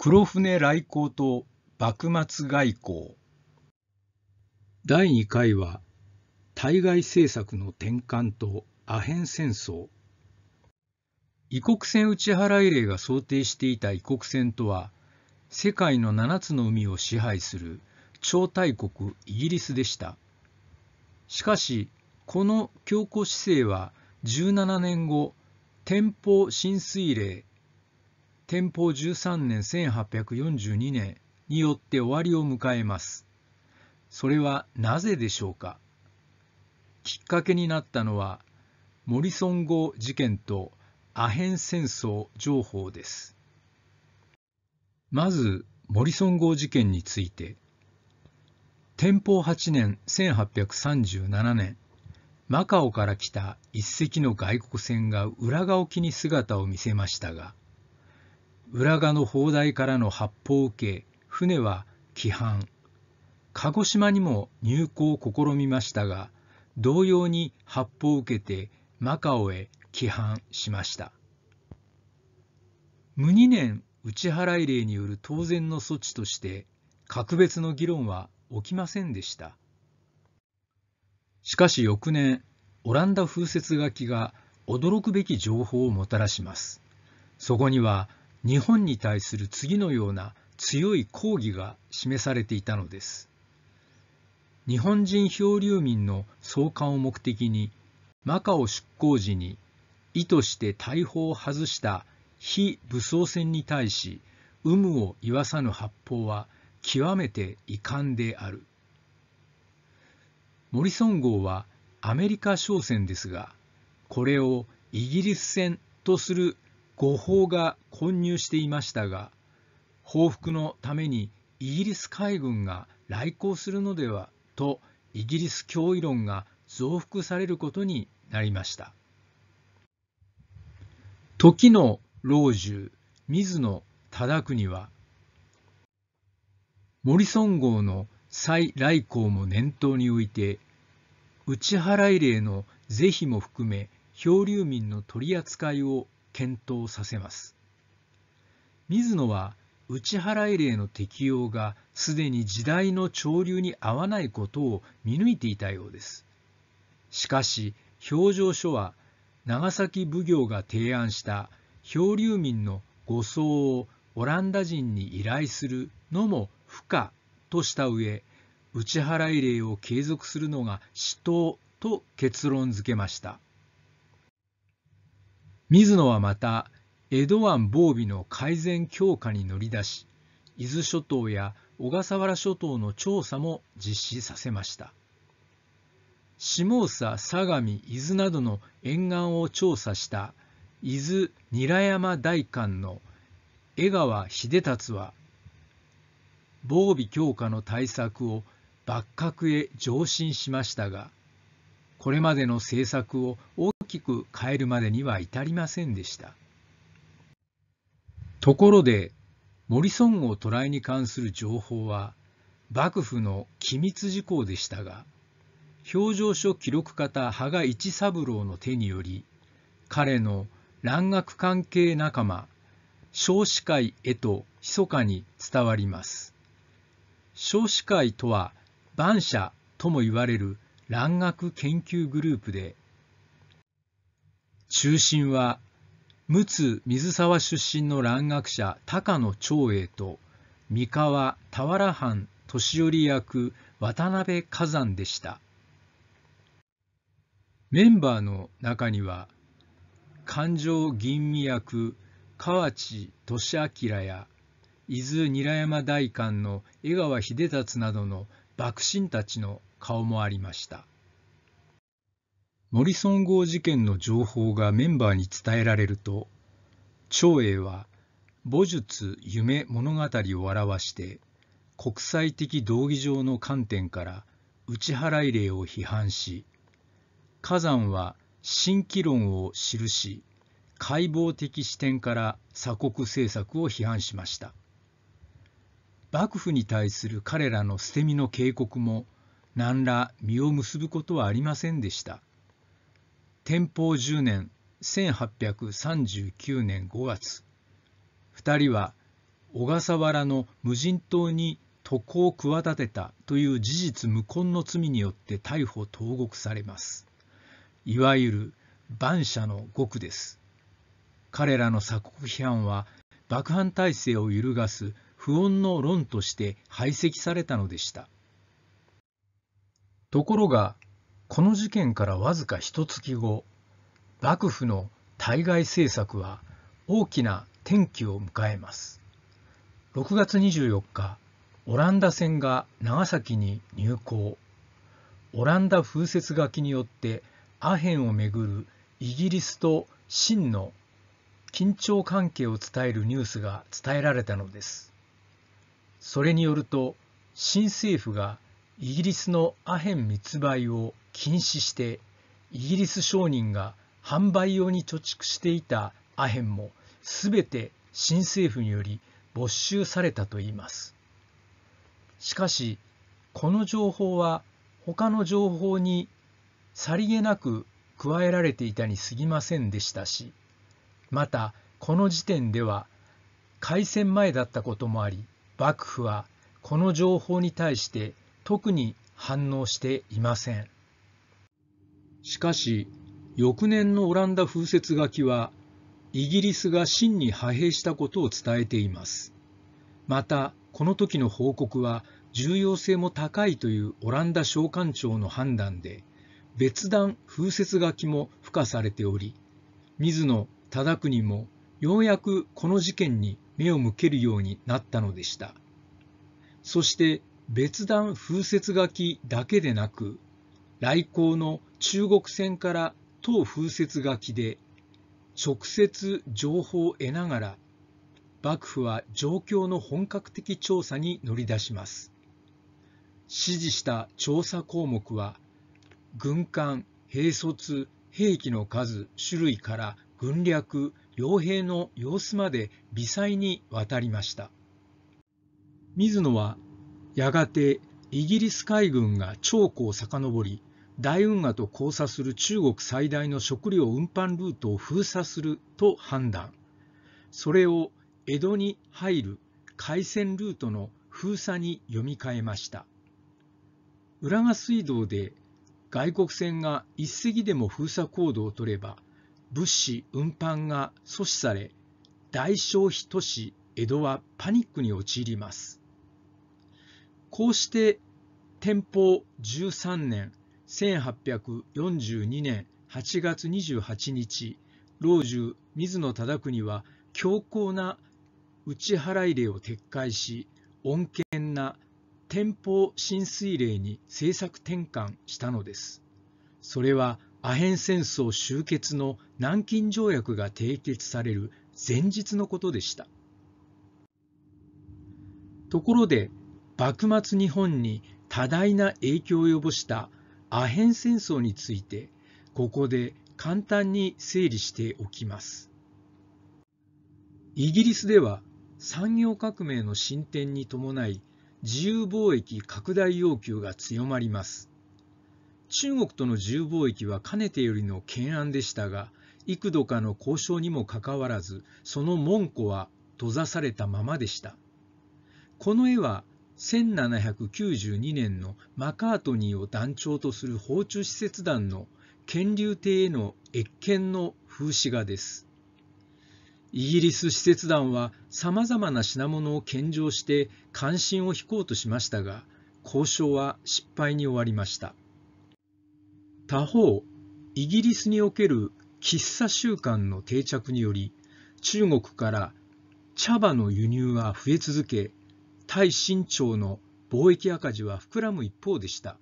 黒船来航と幕末外交第2回は対外政策の転換とアヘン戦争異国船打ち払い令が想定していた異国船とは世界の7つの海を支配する超大国イギリスでしたしかしこの強固姿勢は17年後天保浸水令天保13年1842年によって終わりを迎えます。それはなぜでしょうかきっかけになったのはモリソン号事件とアヘン戦争情報です。まずモリソン号事件について天保8年1837年マカオから来た一隻の外国船が浦賀沖に姿を見せましたが浦賀の砲台からの発砲を受け船は規範鹿児島にも入港を試みましたが同様に発砲を受けてマカオへ規範しました無2年内払い令による当然の措置として格別の議論は起きませんでしたしかし翌年オランダ風雪書きが驚くべき情報をもたらしますそこには日本に対する次のような強い抗議が示されていたのです。日本人漂流民の送還を目的に、マカオ出港時に意図して大砲を外した非武装船に対し、有無を言わさぬ発砲は極めて遺憾である。モリソン号はアメリカ商船ですが、これをイギリス船とする誤報が混入していましたが報復のためにイギリス海軍が来航するのではとイギリス脅威論が増幅されることになりました時の老中水野忠邦はモリソン号の再来航も念頭において内払い令の是非も含め漂流民の取り扱いを検討させます。水野は内原い令の適用がすでに時代の潮流に合わないことを見抜いていたようです。しかし、表情書は長崎奉行が提案した漂流民の護送をオランダ人に依頼するのも不可とした上、内原い令を継続するのが死闘と結論付けました。水野はまた江戸湾防備の改善強化に乗り出し伊豆諸島や小笠原諸島の調査も実施させました下総相模伊豆などの沿岸を調査した伊豆韮山大官の江川秀達は防備強化の対策を幕閣へ上申しましたがこれまでの政策を大きく変えるまでには至りませんでした。ところで、モリソン号トラに関する情報は、幕府の機密事項でしたが、表情書記録方羽賀一三郎の手により、彼の蘭学関係仲間、少子会へと密かに伝わります。少子会とは、晩社とも言われる蘭学研究グループで、中心は陸奥水沢出身の蘭学者高野長英と三河田原藩年寄役渡辺火山でしたメンバーの中には勘定吟味役河内俊明や伊豆韮山代官の江川秀達などの幕臣たちの顔もありましたモリソン号事件の情報がメンバーに伝えられると長英は母術夢物語を表して国際的道義上の観点から内払い例を批判し火山は新規論を記し解剖的視点から鎖国政策を批判しました幕府に対する彼らの捨て身の警告も何ら実を結ぶことはありませんでした天保10年1839年5月2人は小笠原の無人島に渡航を企てたという事実無根の罪によって逮捕投獄されますいわゆる晩者の獄です彼らの鎖国批判は爆破体制を揺るがす不穏の論として排斥されたのでしたところがこの事件からわずか一月後幕府の対外政策は大きな転機を迎えます6月24日オランダ船が長崎に入港オランダ風雪書きによってアヘンをめぐるイギリスと清の緊張関係を伝えるニュースが伝えられたのですそれによると新政府がイギリスのアヘン密売を禁止してイギリス商人が販売用に貯蓄していたアヘンも全て新政府により没収されたといいますしかしこの情報は他の情報にさりげなく加えられていたに過ぎませんでしたしまたこの時点では開戦前だったこともあり幕府はこの情報に対して特に反応していません。しかし翌年のオランダ風雪書きはイギリスが真に派兵したことを伝えています。またこの時の報告は重要性も高いというオランダ商館長の判断で別段風雪書きも付加されており水野忠国もようやくこの事件に目を向けるようになったのでしたそして別段風雪書きだけでなく来航の中国船から当風雪がきで直接情報を得ながら幕府は状況の本格的調査に乗り出します指示した調査項目は軍艦兵卒兵器の数種類から軍略傭兵の様子まで微細にわたりました水野はやがてイギリス海軍が長江を遡り大運河と交差する中国最大の食料運搬ルートを封鎖すると判断それを江戸に入る海鮮ルートの封鎖に読み替えました浦賀水道で外国船が一隻でも封鎖行動を取れば物資運搬が阻止され大消費都市江戸はパニックに陥りますこうして天保13年1842年8月28日、老中水野忠邦は強硬な打ち払い令を撤回し、穏健な天保浸水令に政策転換したのです。それはアヘン戦争終結の南京条約が締結される前日のことでした。ところで、幕末日本に多大な影響を及ぼしたアヘン戦争についてここで簡単に整理しておきますイギリスでは産業革命の進展に伴い自由貿易拡大要求が強まります中国との自由貿易はかねてよりの懸案でしたが幾度かの交渉にもかかわらずその門戸は閉ざされたままでしたこの絵は1792年のマカートニーを団長とする訪中使節団の建立帝への謁見の風刺画です。イギリス使節団はさまざまな品物を献上して関心を引こうとしましたが交渉は失敗に終わりました他方イギリスにおける喫茶習慣の定着により中国から茶葉の輸入は増え続け対清朝の貿易赤字は膨らむ一方でした。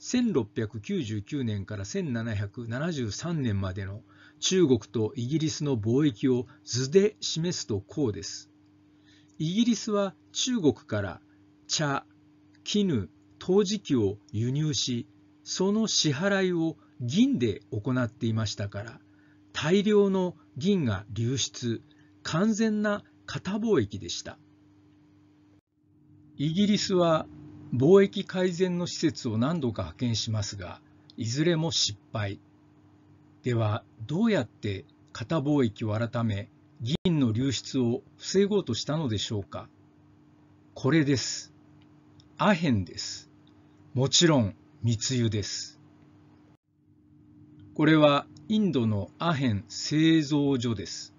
1699年から1773年までの中国とイギリスの貿易を図で示すとこうです。イギリスは中国から茶、絹、陶磁器を輸入し、その支払いを銀で行っていましたから、大量の銀が流出、完全な片貿易でした。イギリスは貿易改善の施設を何度か派遣しますがいずれも失敗ではどうやって型貿易を改め議員の流出を防ごうとしたのでしょうかこれですアヘンですもちろん密輸ですこれはインドのアヘン製造所です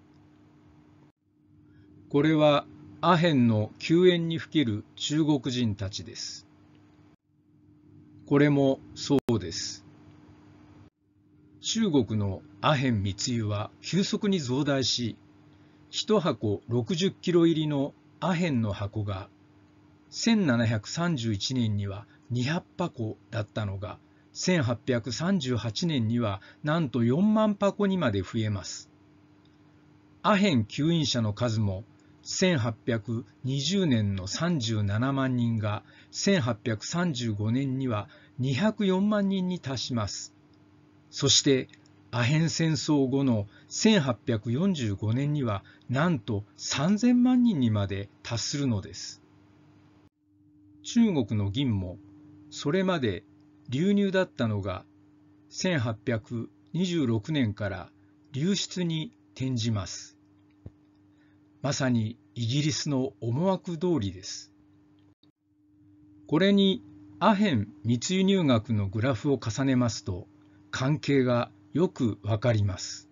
これはアヘンの救援にふける中国人たちです。これもそうです。中国のアヘン密輸は急速に増大し、1箱60キロ入りのアヘンの箱が1731年には200箱だったのが1838年にはなんと4万箱にまで増えます。アヘン吸引者の数も1820年の37万人が1835年には204万人に達します。そしてアヘン戦争後の1845年にはなんと3000万人にまで達するのです。中国の銀もそれまで流入だったのが1826年から流出に転じます。まさにイギリスの思惑通りです。これにアヘン密輸入額のグラフを重ねますと関係がよくわかります。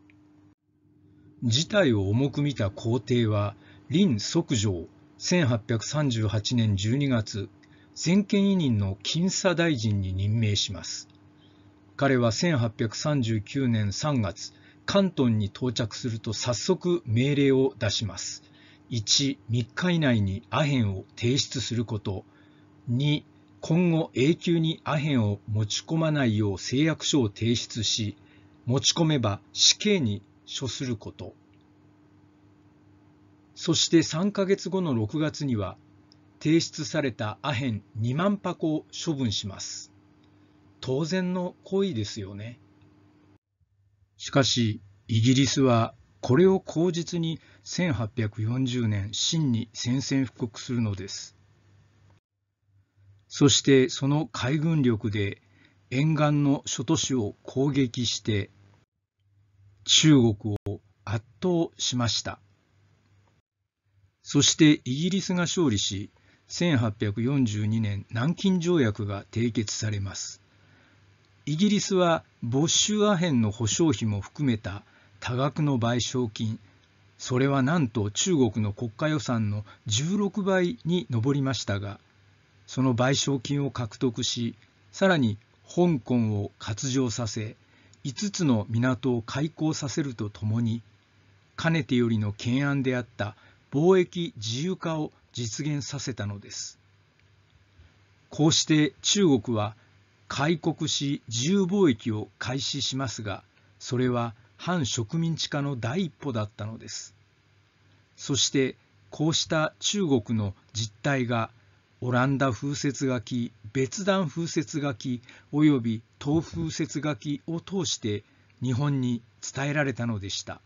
事態を重く見た皇帝は林即上1838年12月全権委任の金査大臣に任命します。彼は1839年3月関東に到着すると早速命令を出します。1、3日以内にアヘンを提出すること。2、今後永久にアヘンを持ち込まないよう誓約書を提出し、持ち込めば死刑に処すること。そして3ヶ月後の6月には、提出されたアヘン2万箱を処分します。当然の行為ですよね。しかしイギリスはこれを口実に1840年真に宣戦布告するのですそしてその海軍力で沿岸の諸都市を攻撃して中国を圧倒しましたそしてイギリスが勝利し1842年南京条約が締結されますイギリスは没収アヘンの保証費も含めた多額の賠償金それはなんと中国の国家予算の16倍に上りましたがその賠償金を獲得しさらに香港を割譲させ5つの港を開港させるとともにかねてよりの懸案であった貿易自由化を実現させたのですこうして中国は開国し自由貿易を開始しますが、それは反植民地化の第一歩だったのです。そして、こうした中国の実態が、オランダ風雪書き、別段風雪書き、および東風雪書きを通して日本に伝えられたのでした。